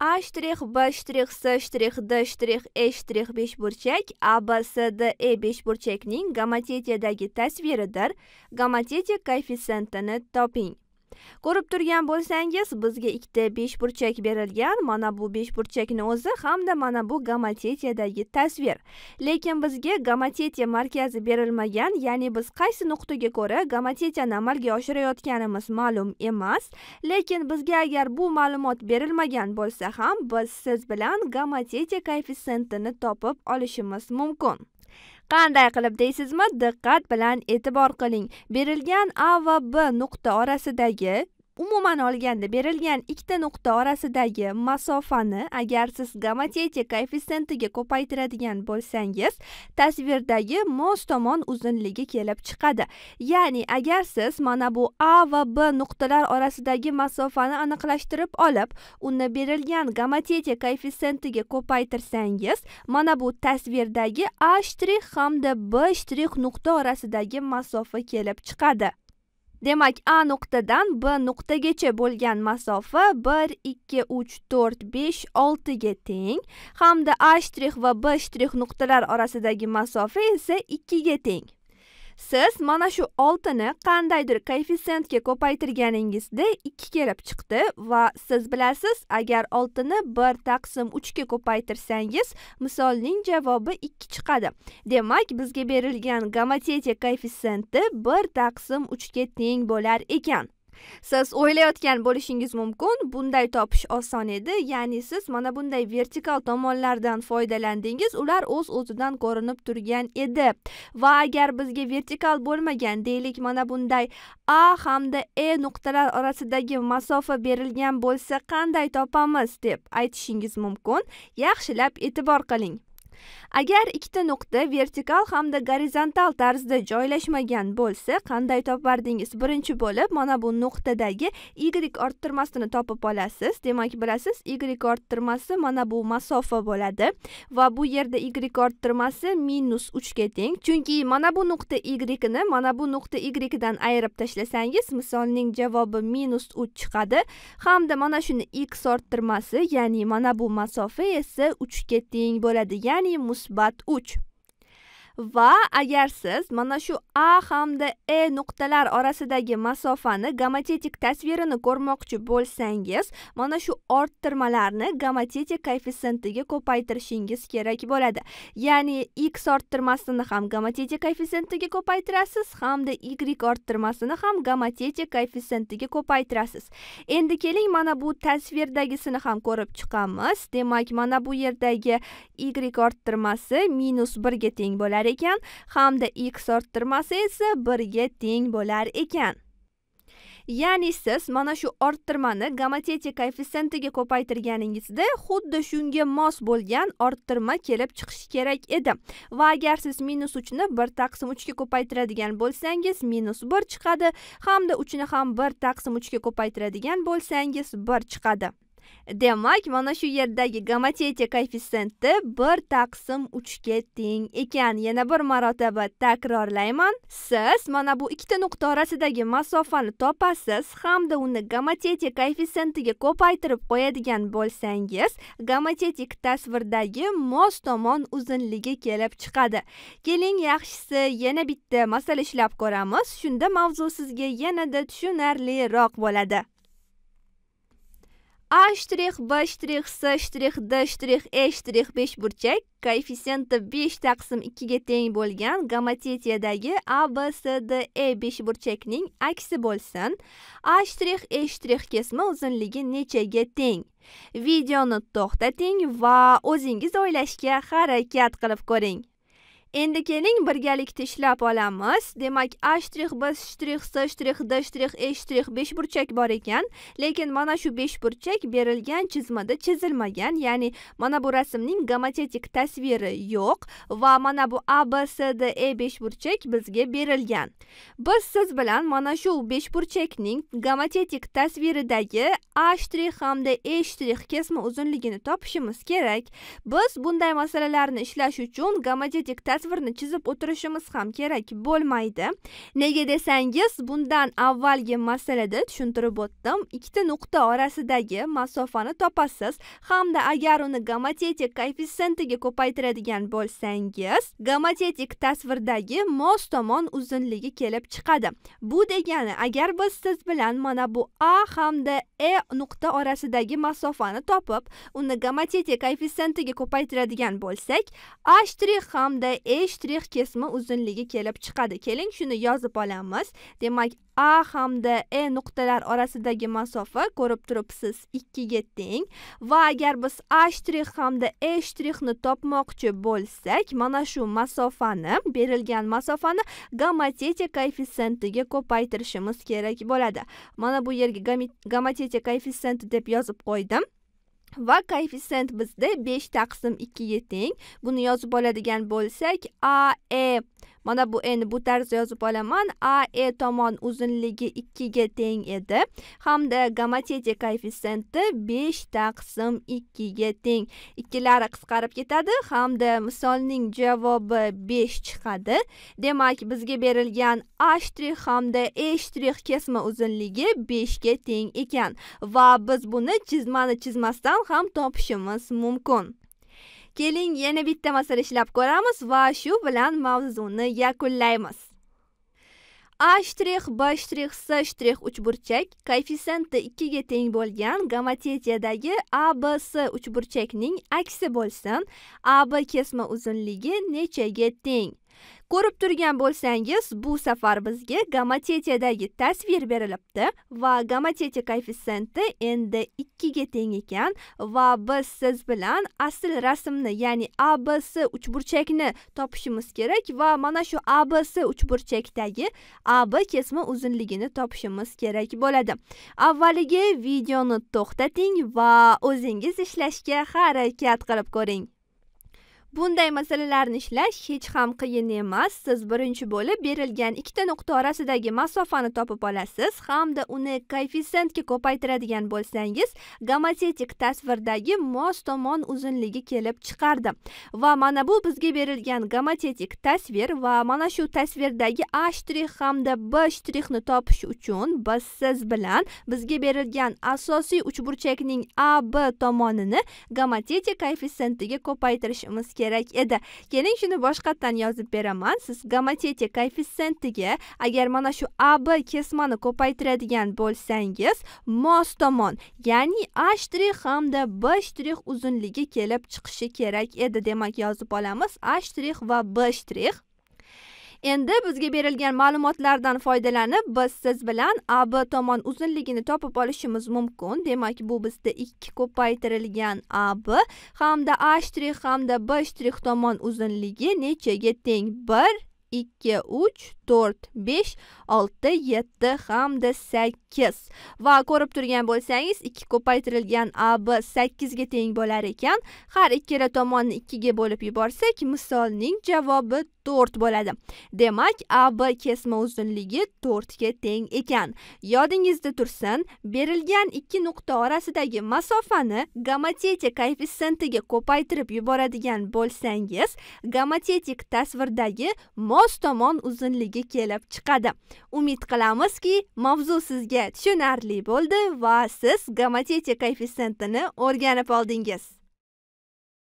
a shtrix b shtrix s shtrix d shtrix e shtrix beshburchak a b s d e beshburchakning gomotetiyadagi tasviridir gomotetiya koeffitsentini toping ko'rib turgan bo'lsangiz bizga ikkita beshburchak berilgan mana bu beshburchakni o'zi hamda mana bu gamatetiyadagi tasvir lekin bizga gamatetiya markazi berilmagan ya'ni biz qaysi nuqtaga ko'ra gomotetiyani amalga oshirayotganimiz ma'lum emas lekin bizga agar bu ma'lumot berilmagan bo'lsa ham biz siz bilan gamatetiya koeffitsientini topib olishimiz mumkin qanday qilib deysizmi diqqat bilan e'tibor qiling berilgan a va b nuqta orasidagi umuman olganda berilgan ikkita nuqta orasidagi masofani agar siz gomotetik koeffitsentiga ko'paytiradigan bo'lsangiz tasvirdagi mos tomon uzunligi kelib chiqadi ya'ni agar siz mana bu a va b nuqtalar orasidagi masofani aniqlashtirib olib uni berilgan gomotetik koeffitsentiga ko'paytirsangiz mana bu tasvirdagi a shtrix hamda b shtrix nuqta orasidagi masofa kelib chiqadi Demak, A nuqtadan B nuqtagacha bo'lgan masofa 1 2 3 4 5 6 ga teng, hamda A' va B' nuqtalar orasidagi masofa esa 2 ga teng. siz mana shu oltini qandaydir koeffitsiyentga ko'paytirganingizda ikki kelib chiqdi va siz bilasiz agar oltini bir taqsim uchga ko'paytirsangiz misolning javobi ikki chiqadi demak bizga berilgan gomotetik koeffitsiyenti bir taqsim uchga teng bo'lar ekan siz o'ylayotgan bo'lishingiz mumkin bunday topish oson edi ya'ni siz mana bunday vertikal tomonlardan foydalandingiz ular o'z uz o'zidan ko'rinib turgan edi va agar bizga vertikal bo'lmagan deylik mana bunday a hamda e nuqtalar orasidagi masofa berilgan bo'lsa qanday topamiz deb aytishingiz mumkin yaxshilab e'tibor qiling agar ikkita nuqta vertikal hamda gorizontal tarzda joylashmagan bo'lsa qanday topardingiz birinchi bo'lib mana bu nuqtadagi y orttirmasini topib olasiz demak bilasiz y orttirmasi mana bu masofa bo'ladi va bu yerda y orttirmasi minus uchga teng chunki mana bu nuqta y ni mana bu nuqta y dan ayirib tashlasangiz misolning javobi minus uch chiqadi hamda mana shuni x orttirmasi ya'ni mana bu masofa esa uchga teng bo'ladi ya'ni ya'ni 3 va agar siz mana shu a hamda e nuqtalar orasidagi masofani gomotetik tasvirini ko'rmoqchi bo'lsangiz mana shu orttirmalarni gomotetik koeffitsientiga ko'paytirishingiz kerak bo'ladi ya'ni x orttirmasini ham gomotetik koeffitsientiga ko'paytirasiz hamda y orttirmasini ham gomotetik koeffitsientiga ko'paytirasiz endi keling mana bu tasvirdagisini ham ko'rib chiqamiz demak mana bu yerdagi y orttirmasi minus birga teng bo'ladi ekan hamda x orttirmasi esa 1 ga teng bo'lar ekan. Ya'ni siz mana shu orttirmani gamatetik koeffitsientiga ko'paytirganingizda xuddi shunga mos bo'lgan orttirma kelib chiqishi kerak edi. Va agar siz minus -3 ni 1 taqsim 3 ga ko'paytiradigan bo'lsangiz, minus -1 chiqadi, hamda 3 ni ham 1 taqsim 3 ga ko'paytiradigan bo'lsangiz, 1 chiqadi. demak mana shu yerdagi gomotetia koeffitsiyenti 1 taqsim ga teng ekan yana bir marotaba takrorlayman siz mana bu ikkita nuqta orasidagi masofani topasiz hamda uni gomotetia koeffitsiyentiga ko'paytirib qo'yadigan bo'lsangiz gamatetik tasvirdagi mos tomon uzunligi kelib chiqadi keling yaxshisi yana bitta masala ishlab ko'ramiz shunda mavzu sizga yanada tushunarliroq bo'ladi a shtrix b shtrix s shtrix d shtrix e shtrix beshburchak koeffitsiyenti besh taqsim ikkiga teng bo'lgan gomotetiyadagi a b s d e burchakning aksi bo'lsin a shtrix e shtrix kesma uzunligi nechaga teng videoni to'xtating va o'zingiz o'ylashga harakat qilib ko'ring endi keling birgalikda ishlab olamiz demak a shtrix b shtrix s shtrix d shtrix e shtrix burchak bor ekan lekin mana shu beshburchak berilgan chizmada chizilmagan ya'ni mana bu rasmning gomotetik tasviri yo'q va mana bu a b s d e beshburchak bizga berilgan biz siz bilan mana shu beshburchakning gomotetik tasviridagi a shtrix hamda e shtrix kesma uzunligini topishimiz kerak biz bunday masalalarni ishlash uchun gomotetik tasvirni chizib o'tirishimiz ham kerak bo'lmaydi nega desangiz bundan avvalgi masalada tushuntirib o'tdim ikkita nuqta orasidagi masofani topasiz hamda agar uni gomotetik koeffitsientiga ko'paytiradigan bo'lsangiz gomotetik tasvirdagi mos tomon uzunligi kelib chiqadi bu degani agar biz siz bilan mana bu a hamda e nuqta orasidagi masofani topib uni gomotetik koeffitsientiga ko'paytiradigan bo'lsak a shtrix hamda e shtrix uzunligi kelib chiqadi keling shuni yozib olamiz demak a hamda e nuqtalar orasidagi masofa ko'rib turibsiz 2 ga teng va agar biz a shtrix hamda e shtrixni topmoqchi bo'lsak mana shu masofani berilgan masofani gomotetia koeffitsiyentiga ko'paytirishimiz kerak bo'ladi mana bu yerga gomotetia koeffitsienti deb yozib qo'ydim va koeffitsient bizda 5 taqsim 2 ga teng. Buni yozib oladigan bo'lsak, a e mana bu endi bu tarzda yozib olaman a e tomon uzunligi ikkiga teng edi hamda gomotetik koeffitsienti besh taqsim ikkiga teng ikkilari qisqarib ketadi hamda misolning javobi besh chiqadi demak bizga berilgan a shtrix hamda e shtrix kesma uzunligi beshga teng ekan va biz buni chizmani chizmasdan ham topishimiz mumkin keling yana bitta masala ishlab ko'ramiz va shu bilan mavzuni yakunlaymiz a shtrix b shtrix s shtrix uchburchak koeffitsienti ikkiga teng bo'lgan gomotetiyadagi a b s uchburchakning aksi bo'lsin a b kesma uzunligi nechaga teng ko'rib turgan bo'lsangiz bu safar bizga gamotetiyadagi tasvir berilibdi va gamotetiya koeffitsiyenti endi ikkiga teng ekan va biz siz bilan asl rasmni ya'ni abc uchburchakni topishimiz kerak va mana shu abc uchburchakdagi ab kesma uzunligini topishimiz kerak bo'ladi avvaliga videoni to'xtating va o'zingiz ishlashga harakat qilib ko'ring bunday masalalarni ishlash hech ham qiyin emas siz birinchi bo'lib berilgan ikkita nuqta orasidagi masofani topib olasiz hamda uni koeffitsiyentga ko'paytiradigan bo'lsangiz gomotetik tasvirdagi mos tomon uzunligi kelib chiqardi va mana bu bizga berilgan gomotetik tasvir va mana shu tasvirdagi a shtrix hamda b shtrixni topish uchun biz siz bilan bizga berilgan asosiy uchburchakning a b tomonini gomotetik koeffitsiyentiga ko'paytirishimiz kerak edi keling shuni boshqatdan yozib beraman siz gomotetika koeffitsentiga agar mana shu ab kesmani ko'paytiradigan bo'lsangiz mos tomon ya'ni a shtrix hamda b shtrix uzunligi kelib chiqishi kerak edi demak yozib olamiz a shtrix va b shtrix endi bizga berilgan ma'lumotlardan foydalanib biz siz bilan ab tomon uzunligini topib olishimiz mumkin demak bu bizda ikki ko'paytirilgan ab hamda a shtrix hamda b shtrix tomon uzunligi nechaga teng bir ikki uch to'rt besh olti yetti hamda sakkiz va ko'rib turgan bo'lsangiz ikki ko'paytirilgan ab sakkizga teng bo'lar ekan har ikkala tomonni ikkiga bo'lib yuborsak misolning javobi to'rt bo'ladi demak ab kesma uzunligi to'rtga teng ekan yodingizda tursin berilgan ikki nuqta orasidagi masofani gomotetik koeffitsentiga ko'paytirib yuboradigan bo'lsangiz gomotetik tasvirdagi mos tomon uzunligi kelib chiqadi umid qilamizki mavzu sizga tushunarli bo'ldi va siz gomotetik koeffitsentini o'rganib oldingiz